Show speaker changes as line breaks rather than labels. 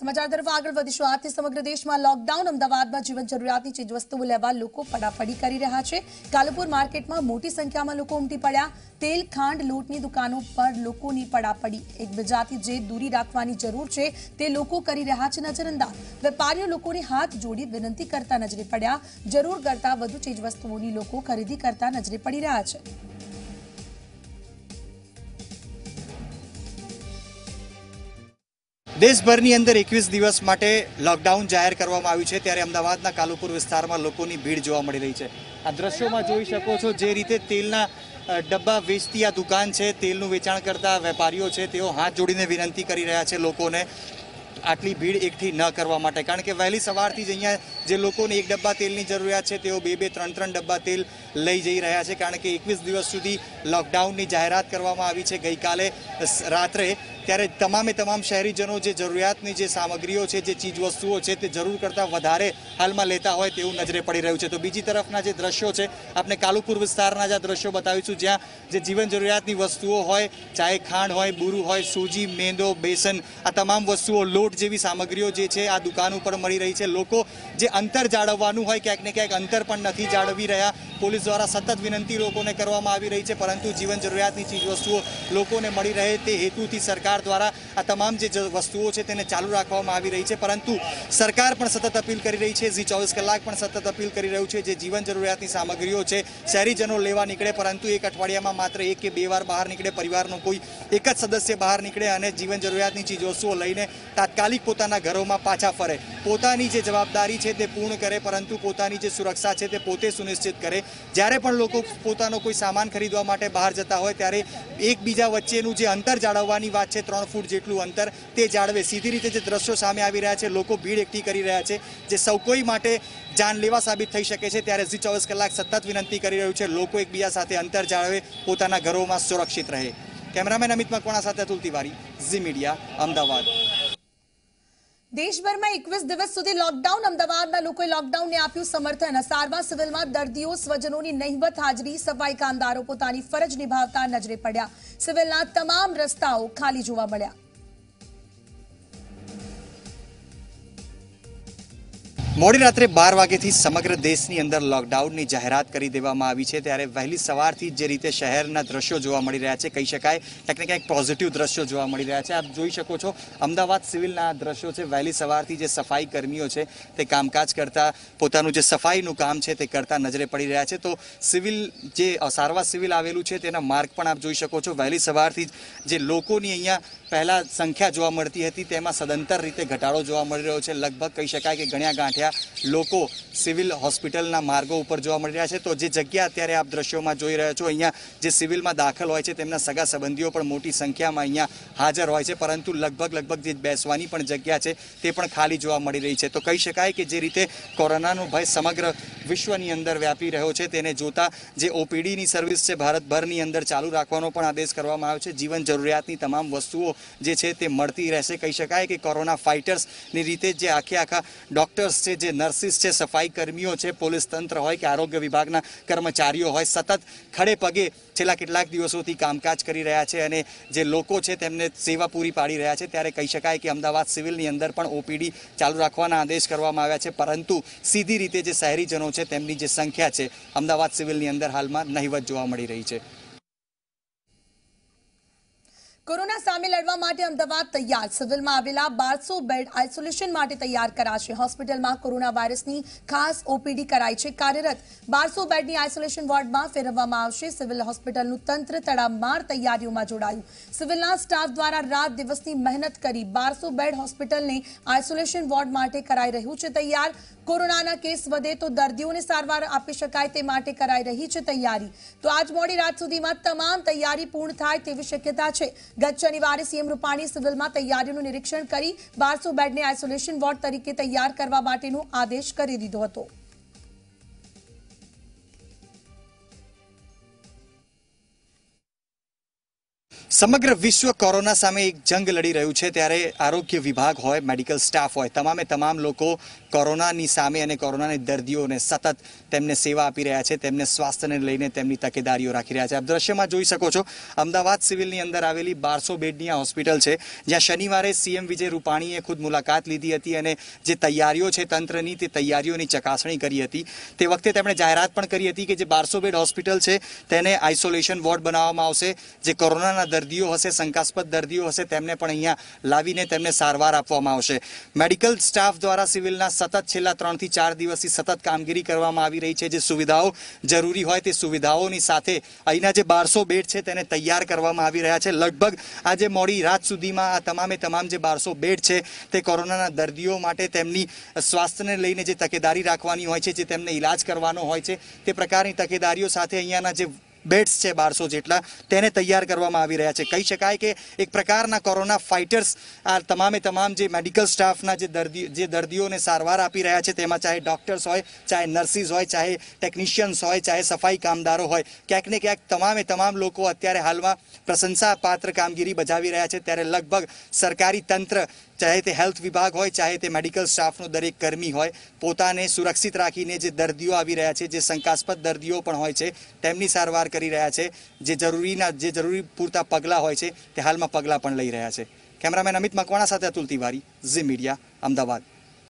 સમજાદરવાગળ વતી સ્વાર્થી સમગ્ર દેશમાં લોકડાઉન અમદાવાદમાં જીવન જરૂરિયાતની ચીજવસ્તુઓ લેવાવા લોકો પડાપડી કરી રહ્યા છે કાલુપુર માર્કેટમાં મોટી સંખ્યામાં લોકો ઉમટી પડ્યા તેલ ખાંડ લૂટની દુકાનો પર લોકોની પડાપડી એક બજાતી જે દૂરી રાખવાની જરૂર છે તે લોકો કરી રહ્યા છે નજરઅંદાજ વેપારીઓ લોકોની હાથ જોડી વિનંતી કરતા નજરે પડ્યા જરૂર કરતા વધુ ચીજવસ્તુઓની લોકો ખરીદી કરતા નજરે પડી રહ્યા છે
દેશભરની અંદર એકવીસ દિવસ માટે લોકડાઉન જાહેર કરવામાં આવ્યું છે ત્યારે અમદાવાદના કાલુપુર વિસ્તારમાં લોકોની ભીડ જોવા મળી રહી છે આ દ્રશ્યોમાં જોઈ શકો છો જે રીતે તેલના ડબ્બા વેચતી આ દુકાન છે તેલનું વેચાણ કરતા વેપારીઓ છે તેઓ હાથ જોડીને વિનંતી કરી રહ્યા છે લોકોને આટલી ભીડ એકઠી ન કરવા માટે કારણ કે વહેલી સવારથી જ અહીંયા જે લોકોને એક ડબ્બા તેલની જરૂરિયાત છે તેઓ બે બે ત્રણ ત્રણ ડબ્બા તેલ લઈ જઈ રહ્યા છે કારણ કે એકવીસ દિવસ સુધી લોકડાઉનની જાહેરાત કરવામાં આવી છે ગઈકાલે રાત્રે ત્યારે તમામે તમામ શહેરીજનો જે જરૂરિયાતની જે સામગ્રીઓ છે જે ચીજવસ્તુઓ છે તે જરૂર કરતાં વધારે હાલમાં લેતા હોય તેવું નજરે પડી રહ્યું છે તો બીજી તરફના જે દ્રશ્યો છે આપણે કાલુપુર વિસ્તારના જે આ દ્રશ્યો બતાવીશું જ્યાં જે જીવન જરૂરિયાતની વસ્તુઓ હોય ચાહે ખાંડ હોય બુરું હોય સૂજી મેંદો બેસન આ તમામ વસ્તુઓ લોટ જેવી સામગ્રીઓ જે છે આ દુકાન ઉપર મળી રહી છે લોકો જે અંતર જાળવવાનું હોય ક્યાંક ને ક્યાંક અંતર પણ નથી જાળવી રહ્યા પોલીસ દ્વારા સતત વિનંતી લોકોને કરવામાં આવી રહી છે પરંતુ જીવન જરૂરિયાતની ચીજવસ્તુઓ લોકોને મળી રહે તે હેતુથી સરકાર દ્વારા આ તમામ જે વસ્તુઓ છે તેને ચાલુ રાખવામાં આવી રહી છે પરંતુ સરકાર પણ સતત અપીલ કરી રહી છે જી ચોવીસ કલાક પણ સતત અપીલ કરી રહ્યું છે જે જીવન જરૂરિયાતની સામગ્રીઓ છે શહેરીજનો લેવા નીકળે પરંતુ એક અઠવાડિયામાં માત્ર એક કે બે વાર બહાર નીકળે પરિવારનો કોઈ એક જ સદસ્ય બહાર નીકળે અને જીવન જરૂરિયાતની ચીજવસ્તુઓ લઈને તાત્કાલિક પોતાના ઘરોમાં પાછા ફરે પોતાની જે જવાબદારી છે તે પૂર્ણ કરે પરંતુ પોતાની જે સુરક્ષા છે તે પોતે સુનિશ્ચિત કરે જ્યારે પણ લોકો પોતાનો કોઈ સામાન ખરીદવા માટે બહાર જતા હોય ત્યારે એકબીજા વચ્ચેનું જે અંતર જાળવવાની વાત છે ત્રણ ફૂટ જેટલું અંતર તે જાળવે સીધી રીતે જે દ્રશ્યો સામે આવી રહ્યા છે લોકો ભીડ એકઠી કરી રહ્યા છે જે સૌ કોઈ માટે જાનલેવા સાબિત થઈ શકે છે ત્યારે હજી ચોવીસ કલાક સતત વિનંતી કરી રહ્યું છે લોકો એકબીજા સાથે અંતર જાળવે પોતાના ઘરોમાં સુરક્ષિત રહે કેમેરામેન અમિત મકવાણા સાથે અતુલ તિવારી ઝી મીડિયા અમદાવાદ
દેશભરમાં એકવીસ દિવસ સુધી લોકડાઉન અમદાવાદના લોકોએ લોકડાઉનને આપ્યું સમર્થન સારવાર સિવિલમાં દર્દીઓ સ્વજનોની નહીવત હાજરી સફાઈ કામદારો પોતાની ફરજ નિભાવતા નજરે પડ્યા સિવિલના તમામ રસ્તાઓ ખાલી જોવા મળ્યા
મોડી રાત્રે બાર વાગ્યાથી સમગ્ર દેશની અંદર લોકડાઉનની જાહેરાત કરી દેવામાં આવી છે ત્યારે વહેલી સવારથી જે રીતે શહેરના દ્રશ્યો જોવા મળી રહ્યા છે કહી શકાય ક્યાંક ને ક્યાંક પોઝિટિવ દ્રશ્યો જોવા મળી રહ્યા છે આપ જોઈ શકો છો અમદાવાદ સિવિલના દ્રશ્યો છે વહેલી સવારથી જે સફાઈ કર્મીઓ છે તે કામકાજ કરતા પોતાનું જે સફાઈનું કામ છે તે કરતા નજરે પડી રહ્યા છે તો સિવિલ જે સારવા સિવિલ આવેલું છે તેના માર્ગ પણ આપ જોઈ શકો છો વહેલી સવારથી જે લોકોની અહીંયા પહેલાં સંખ્યા જોવા મળતી હતી તેમાં સદંતર રીતે ઘટાડો જોવા મળી રહ્યો છે લગભગ કહી શકાય કે ગણ્યા ગાંઠ્યા રહ્યા લોકો સિવિલ હોસ્પિટલના માર્ગો ઉપર જોવા મળી રહ્યા છે તો જે જગ્યા અત્યારે આપ દ્રશ્યોમાં જોઈ રહ્યા છો અહીંયા જે સિવિલમાં દાખલ હોય છે તેમના સગા સંબંધીઓ પણ મોટી સંખ્યામાં અહીંયા હાજર હોય છે પરંતુ લગભગ લગભગ જે બેસવાની પણ જગ્યા છે તે પણ ખાલી જોવા મળી રહી છે તો કહી શકાય કે જે રીતે કોરોનાનો ભય સમગ્ર વિશ્વની અંદર વ્યાપી રહ્યો છે તેને જોતા જે ઓપીડીની સર્વિસ છે ભારતભરની અંદર ચાલુ રાખવાનો પણ આદેશ કરવામાં આવ્યો છે જીવન જરૂરિયાતની તમામ વસ્તુઓ જે છે તે મળતી રહેશે કહી શકાય કે કોરોના ફાઇટર્સની રીતે જે આખે આખા ડૉક્ટર્સ છે છે જે નર્સિસ છે સફાઈ કર્મીઓ છે પોલીસ તંત્ર હોય કે આરોગ્ય વિભાગના કર્મચારીઓ હોય સતત ખડે પગે છેલ્લા કેટલાક દિવસોથી કામકાજ કરી રહ્યા છે અને જે લોકો છે તેમને સેવા પૂરી પાડી રહ્યા છે ત્યારે કહી શકાય કે અમદાવાદ સિવિલની અંદર પણ ઓપીડી ચાલુ રાખવાના આદેશ કરવામાં આવ્યા છે પરંતુ સીધી રીતે જે શહેરીજનો છે તેમની જે સંખ્યા છે અમદાવાદ સિવિલની અંદર હાલમાં નહીવત જોવા મળી રહી છે
કોરોના સામે લડવા માટે અમદાવાદ તૈયાર સિવિલમાં આવેલા બારસો બેડ આઇસોલેશન માટે તૈયાર કરાશે હોસ્પિટલમાં કોરોના વાયરસની ખાસ ઓપીડી કરાઈ છે કાર્યરત બારસો બેડની આઇસોલેશન વોર્ડમાં ફેરવવામાં આવશે સિવિલ હોસ્પિટલનું તંત્ર તડામાર તૈયારીઓમાં જોડાયું સિવિલના સ્ટાફ દ્વારા રાત દિવસની મહેનત કરી બારસો બેડ હોસ્પિટલને આઇસોલેશન વોર્ડ માટે કરાઈ રહ્યું છે તૈયાર કોરોનાના કેસ વધે તો દર્દીઓને સારવાર આપી શકાય તે માટે કરાઈ રહી છે તૈયારી તો આજ મોડી રાત સુધીમાં તમામ તૈયારી પૂર્ણ થાય તેવી શક્યતા છે ગત શનિવારે સીએમ રૂપાણી સિવિલમાં તૈયારીનું નિરીક્ષણ કરી બારસો બેડને આઇસોલેશન વોર્ડ તરીકે તૈયાર કરવા માટેનો આદેશ કરી દીધો હતો
સમગ્ર વિશ્વ કોરોના સામે એક જંગ લડી રહ્યું છે ત્યારે આરોગ્ય વિભાગ હોય મેડિકલ સ્ટાફ હોય તમામે તમામ લોકો કોરોનાની સામે અને કોરોનાની દર્દીઓને સતત તેમને સેવા આપી રહ્યા છે તેમને સ્વાસ્થ્યને લઈને તેમની તકેદારીઓ રાખી રહ્યા છે આપ દ્રશ્યમાં જોઈ શકો છો અમદાવાદ સિવિલની અંદર આવેલી બારસો બેડની આ હોસ્પિટલ છે જ્યાં શનિવારે સીએમ વિજય રૂપાણીએ ખુદ મુલાકાત લીધી હતી અને જે તૈયારીઓ છે તંત્રની તે તૈયારીઓની ચકાસણી કરી હતી તે વખતે તેમણે જાહેરાત પણ કરી હતી કે જે બારસો બેડ હોસ્પિટલ છે તેને આઇસોલેશન વોર્ડ બનાવવામાં આવશે જે કોરોનાના દર્દીઓ હશે શંકાસ્પદ દર્દીઓ હશે તેમને પણ અહીંયા લાવીને તેમને સારવાર આપવામાં આવશે મેડિકલ સ્ટાફ દ્વારા સિવિલના સતત છેલ્લા ત્રણથી ચાર દિવસથી સતત કામગીરી કરવામાં આવી રહી છે જે સુવિધાઓ જરૂરી હોય તે સુવિધાઓની સાથે અહીંના જે બારસો બેડ છે તેને તૈયાર કરવામાં આવી રહ્યા છે લગભગ આજે મોડી રાત સુધીમાં આ તમામે તમામ જે બારસો બેડ છે તે કોરોનાના દર્દીઓ માટે તેમની સ્વાસ્થ્યને લઈને જે તકેદારી રાખવાની હોય છે જે તેમને ઇલાજ કરવાનો હોય છે તે પ્રકારની તકેદારીઓ સાથે અહીંયાના જે બેડ્સ છે બારસો જેટલા તેને તૈયાર કરવામાં આવી રહ્યા છે કહી શકાય કે એક પ્રકારના કોરોના ફાઇટર્સ આ તમામે તમામ જે મેડિકલ સ્ટાફના જે દર્દી જે દર્દીઓને સારવાર આપી રહ્યા છે તેમાં ચાહે ડૉક્ટર્સ હોય ચાહે નર્સિસ હોય ચાહે ટેકનિશિયન્સ હોય ચાહે સફાઈ કામદારો હોય ક્યાંક ને ક્યાંક તમામે તમામ લોકો અત્યારે હાલમાં પ્રશંસાપાત્ર કામગીરી બજાવી રહ્યા છે ત્યારે લગભગ સરકારી તંત્ર ચાહે તે હેલ્થ વિભાગ હોય ચાહે તે મેડિકલ સ્ટાફનો દરેક કર્મી હોય પોતાને સુરક્ષિત રાખીને જે દર્દીઓ આવી રહ્યા છે જે શંકાસ્પદ દર્દીઓ પણ હોય છે તેમની સારવાર કરી રહ્યા છે જે જરૂરીના જે જરૂરી પૂરતા પગલાં હોય છે તે હાલમાં પગલાં પણ લઈ રહ્યા છે કેમેરામેન અમિત મકવાણા સાથે અતુલ તિવારી ઝી મીડિયા અમદાવાદ